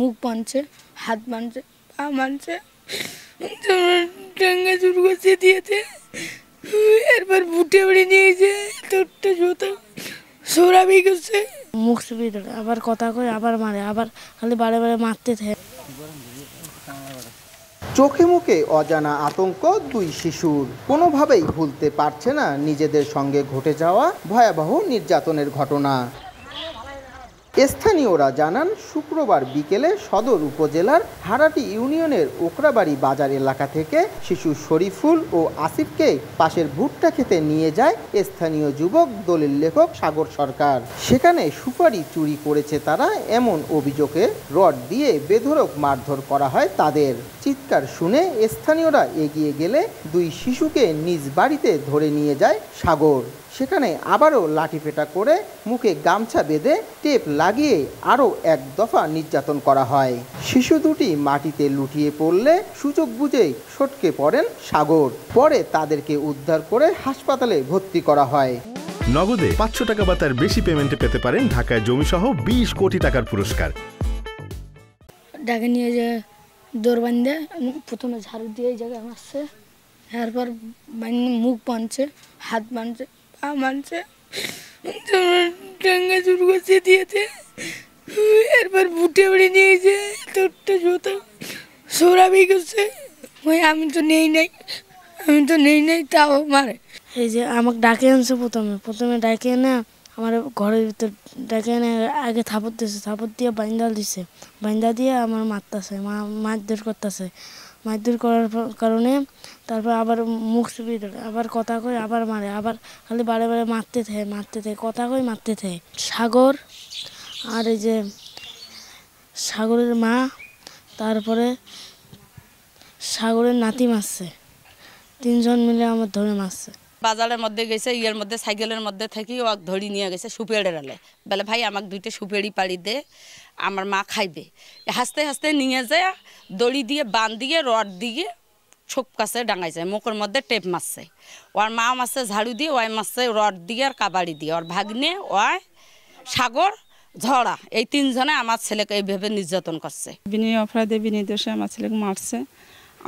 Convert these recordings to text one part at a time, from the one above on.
মুখ বানছে হাত বানছে পা বানছে ডাঙ্গা চুর করছে দিয়েছে এরপর বুটে উড়ে নিয়েছে তোরটা জুতো সোরাবি করছে মুখ সুবি আবার কথা কয় আবার মারে আবার খালি বারে বারে মারতে থাকে চোখে মুখে অজানা আতঙ্ক দুই শিশুর কোনোভাবেই ভুলতে পারছে না নিজেদের সঙ্গে ঘটে যাওয়া ভয়াবহ নির্যাতনের ঘটনা স্থানীয়রা জানান শুক্রবার বিকেলে সদর উপজেলার হারাটি ইউনিয়নের ওকরাবাড়ি বাজার এলাকা থেকে শিশু শরীফুল ও আসিফকে পাশের ভুট্টা খেতে নিয়ে যায় স্থানীয় যুবক দলিল লেখক সাগর সরকার সেখানে সুপারি চুরি করেছে তারা এমন অভিযোগে রড দিয়ে বেধরক মারধর করা হয় তাদের চিৎকার শুনে স্থানীয়রা এগিয়ে গেলে দুই শিশুকে নিজ বাড়িতে ধরে নিয়ে যায় সাগর সেখানে আবারও লাঠিপেটা করে মুখে গামছা বেঁধে টেপ লাগিয়ে আরও এক দফা নির্যাতন করা হয় শিশু দুটি মাটিতে লুটিয়ে পড়লে সুযোগ বুঝে সটকে পড়েন সাগর পরে তাদেরকে উদ্ধার করে হাসপাতালে ভর্তি করা হয় নগদে পাঁচশো টাকা বা তার বেশি পেমেন্টে পেতে পারেন ঢাকায় জমিসহ বিশ কোটি টাকার পুরস্কার ডাকে নিয়ে যে দৌড় বান্ধে প্রথমে ঝাড়ু দিয়ে এই জায়গায় আসছে এরপর মুখ বানছে হাত বানছে পা তারপর ডাঙ্গা শুরু দিয়েছে এরপর বুটে উড়ে নিয়েছে তোরটা জুতো সৌরাবি করছে ওই আমি তো নেই নাই আমি তো নেই নাই তাও মারে এই যে আমাকে ডাকে আনছে প্রথমে প্রথমে ডাকে না আমার ঘরের ভিতর ডাকে এনে আগে থাপড় দিয়েছে থাপড় দিয়ে বাইন্দা দিছে বাইন্দা দিয়ে আমার মারতেছে মা মারধর করতেছে মারধর করার কারণে তারপর আবার মুখ চুপিয়ে ধরে আবার কথা কই আবার মারে আবার খালি বারে বারে মারতে থাকে মারতে থাকে কথা কই মারতে থাকে সাগর আর এই যে সাগরের মা তারপরে সাগরের নাতি মারছে তিনজন মিলে আমার ধরে মারছে বাজারের মধ্যে গেছে ইয়ের মধ্যে সাইকেলের মধ্যে থেকে ও ধরি নিয়ে গেছে সুপেড়ের আলে বলে ভাই আমাকে দুইটা সুপেড়ি পাড়ি দে আমার মা খাইবে হাসতে হাসতে নিয়ে যায় দড়ি দিয়ে বান দিয়ে রড দিয়ে ছোপ কাছে ডাঙাই যায় মুখের মধ্যে টেপ মারছে ওর মা মারছে ঝাড়ু দিয়ে ওয়াই মারছে রড দিয়ে আর কাবাড়ি দিয়ে ওর ভাগ্নে ওয়াই সাগর ঝড়া এই তিনজনে আমার ছেলেকে এইভাবে নির্যাতন করছে বিনি অপরাধে বিনি দোষে আমার ছেলেকে মারছে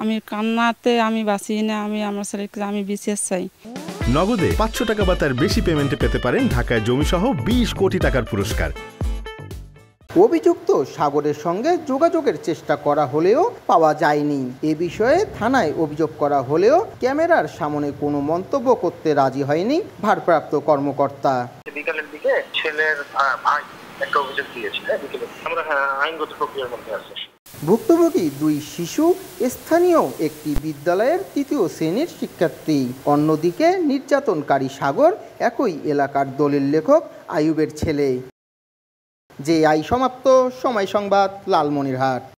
আমি কান্নাতে আমি বাঁচি না আমি আমার ছেলেকে আমি বিশেষ চাই নগদে পাঁচশো টাকা বা তার বেশি পেমেন্টে পেতে পারেন ঢাকায় জমিসহ বিশ কোটি টাকার পুরস্কার অভিযুক্ত সাগরের সঙ্গে যোগাযোগের চেষ্টা করা হলেও পাওয়া যায়নি এ বিষয়ে থানায় অভিযোগ করা হলেও ক্যামেরার সামনে কোনো মন্তব্য করতে রাজি হয়নি ভারপ্রাপ্ত কর্মকর্তা বিকালের দিকে ছেলের ভাই একটা অভিযোগ আমরা আইনগত প্রক্রিয়ার মধ্যে আছে ভুক্তভোগী দুই শিশু স্থানীয় একটি বিদ্যালয়ের তৃতীয় শ্রেণীর শিক্ষার্থী অন্যদিকে নির্যাতনকারী সাগর একই এলাকার দলিল লেখক আয়ুবের ছেলে যে আই সমাপ্ত সময় সংবাদ লালমনিরহাট